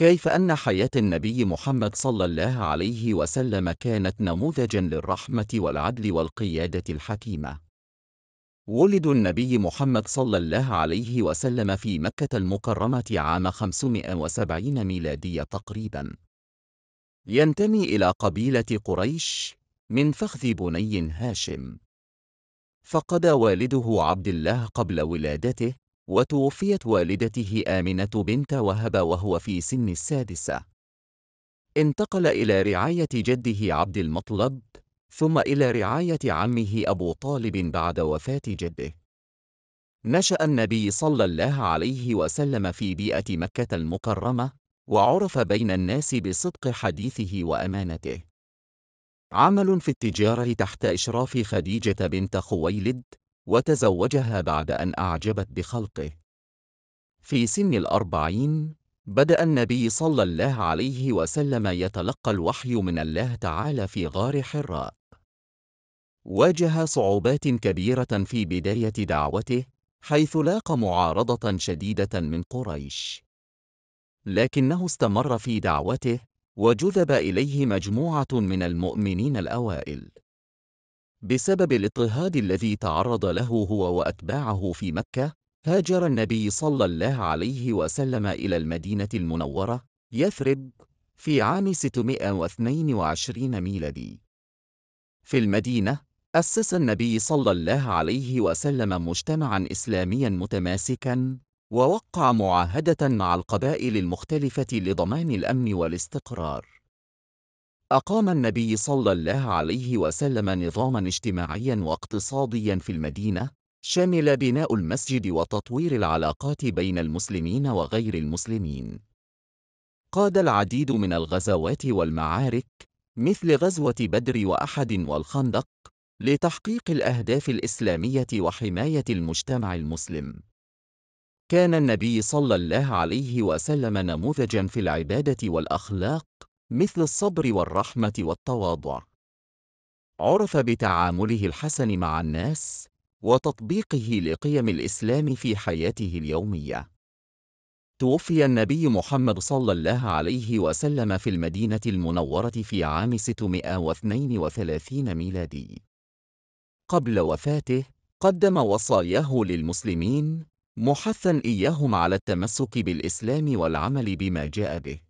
كيف أن حياة النبي محمد صلى الله عليه وسلم كانت نموذجا للرحمة والعدل والقيادة الحكيمة. ولد النبي محمد صلى الله عليه وسلم في مكة المكرمة عام 570 ميلادية تقريبا. ينتمي إلى قبيلة قريش من فخذ بني هاشم. فقد والده عبد الله قبل ولادته وتوفيت والدته آمنة بنت وهب وهو في سن السادسة. انتقل إلى رعاية جده عبد المطلب، ثم إلى رعاية عمه أبو طالب بعد وفاة جده. نشأ النبي صلى الله عليه وسلم في بيئة مكة المكرمة، وعرف بين الناس بصدق حديثه وأمانته. عمل في التجارة تحت إشراف خديجة بنت خويلد، وتزوجها بعد أن أعجبت بخلقه. في سن الأربعين، بدأ النبي صلى الله عليه وسلم يتلقى الوحي من الله تعالى في غار حراء. واجه صعوبات كبيرة في بداية دعوته، حيث لاقى معارضة شديدة من قريش. لكنه استمر في دعوته، وجذب إليه مجموعة من المؤمنين الأوائل. بسبب الاضطهاد الذي تعرض له هو وأتباعه في مكة هاجر النبي صلى الله عليه وسلم إلى المدينة المنورة يثرب في عام 622 ميلادي في المدينة أسس النبي صلى الله عليه وسلم مجتمعا إسلاميا متماسكا ووقع معاهدة مع القبائل المختلفة لضمان الأمن والاستقرار أقام النبي صلى الله عليه وسلم نظامًا اجتماعيًا واقتصاديًا في المدينة، شمل بناء المسجد وتطوير العلاقات بين المسلمين وغير المسلمين. قاد العديد من الغزوات والمعارك، مثل غزوة بدر وأحد والخندق، لتحقيق الأهداف الإسلامية وحماية المجتمع المسلم. كان النبي صلى الله عليه وسلم نموذجًا في العبادة والأخلاق، مثل الصبر والرحمة والتواضع. عُرف بتعامله الحسن مع الناس وتطبيقه لقيم الإسلام في حياته اليومية. توفي النبي محمد صلى الله عليه وسلم في المدينة المنورة في عام 632 ميلادي. قبل وفاته، قدم وصاياه للمسلمين، محثًا إياهم على التمسك بالإسلام والعمل بما جاء به.